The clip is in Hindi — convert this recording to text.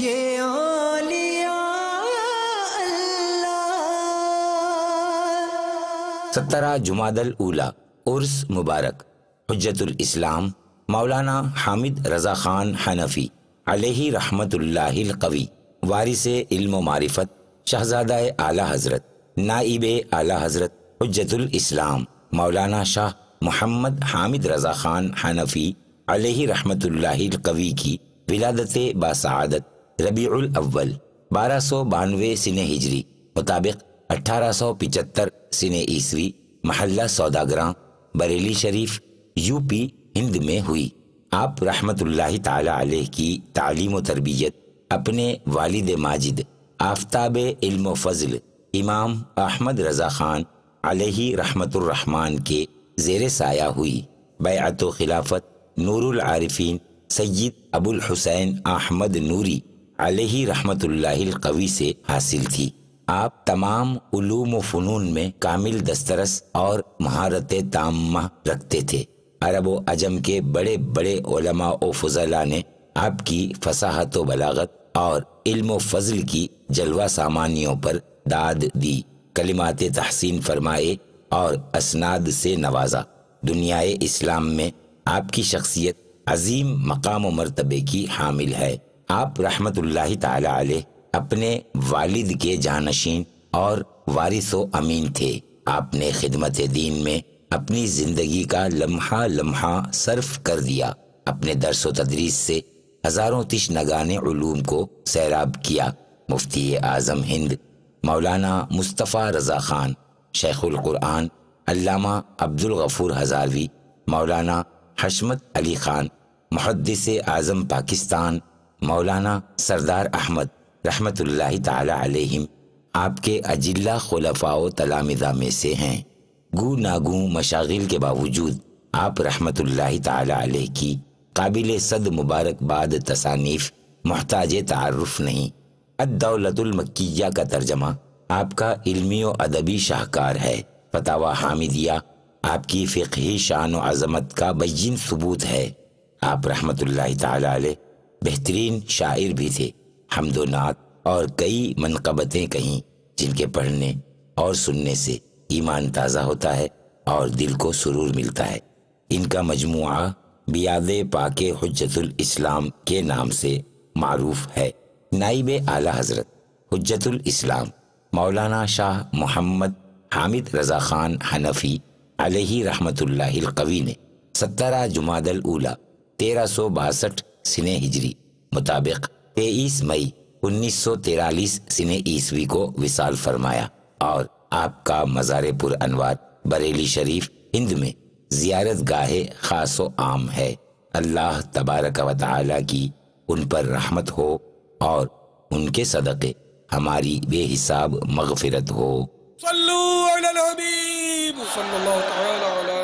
ये औलिया जुमादल उला उर्स मुबारक हजतुल इस्लाम मौलाना हामिद रजा खान हनफी अलही रहमतुल्लाहिल कवि वारिस इल्म मारिफत शहजादा आला हजरत नाइब आला हजरत हजतुल इस्लाम मौलाना शाह मोहम्मद हामिद रजा खान हनफी अलही रहमतुल्लाहिल कवी की विलादत बसादत रबी उल अव्वल बारह सौ बानवे सिन हिजरी मुताबिक अठारह सौ पिचहत्तर सिन ईस्वी महल्ला सौदागरा बरेली शरीफ यूपी हिंद में हुई आप रहमतुल्लाह ताला अलैह की तालीम तरबियत अपने वालिद माजिद आफ्ताब इल्म फजल इमाम अहमद रज़ा खान अलही रहमतरहमान के जेर साया हुई बैत खिलाफत नूरुल आरिफीन सैयद अबुल हुसैन अहमद नूरी अलही कवि से हासिल थी आप तमाम उलूम फ़नून में कामिल दस्तरस और महारत तामा रखते थे अरब व अजम के बड़े बड़े ओलमा व फजला ने आपकी फसाहत व बलागत और इल्म फजल की जलवा सामानियों पर दाद दी कलिमात तहसीन फरमाए और असनाद से नवाजा दुनियाए इस्लाम में आपकी शख्सियत अजीम मकाम मरतबे की हामिल है आप रहमत ताला अपने वालिद के जानशीन और वारिसो अमीन थे आपने खिदमत दीन में अपनी जिंदगी का लम्हा लम्हा सर्फ कर दिया अपने दरस तदरीस से हजारों नगाने उलूम को सैराब किया मुफ्ती आज़म हिंद मौलाना मुस्तफ़ा रज़ा ख़ान शेखुल कुरान अल्लामा अब्दुल गफूर हजारवी मौलाना हशमत अली ख़ान मुहदस आज़म पाकिस्तान मौलाना सरदार अहमद रहमत अलैहिम आपके अजिल्ला खुलफाओ तलामिजा में से हैं गु नागू मशागिल के बावजूद आप रहमत अलैह की काबिल सद मुबारकबाद तसानीफ महताज तारफ़ नहीं अदौलतमक्या का तर्जमा आपका इलमी व अदबी शाहकार है फतावा हामिदिया आपकी फ़िकी शान व अजमत का बैन सबूत है आप रहमत ला बेहतरीन शायर भी थे हमदोनात और कई मनकबतें कहीं जिनके पढ़ने और सुनने से ईमान ताज़ा होता है और दिल को सुरूर मिलता है इनका मजमु बियाद पाके हजतुल इस्लाम के नाम से मरूफ है नाइब आला हजरत हजतुल इस्लाम मौलाना शाह मोहम्मद हामिद रज़ा खान हनफी अलही रहमतुल्लाकवी ने सत्तरा जुमादल उला तेरह सौ बासठ सिने हिजरी मुताबिक तेईस मई 1943 सिने ईस्वी को विशाल फरमाया और आपका मजार पुर अनवार बरेली शरीफ हिंद में जियारत गाहे खास आम है अल्लाह तबारक व तआला की उन पर रहमत हो और उनके सदक़े हमारी बेहिसाब मगफिरत हो सल्लल्लाहु तआला अलैहि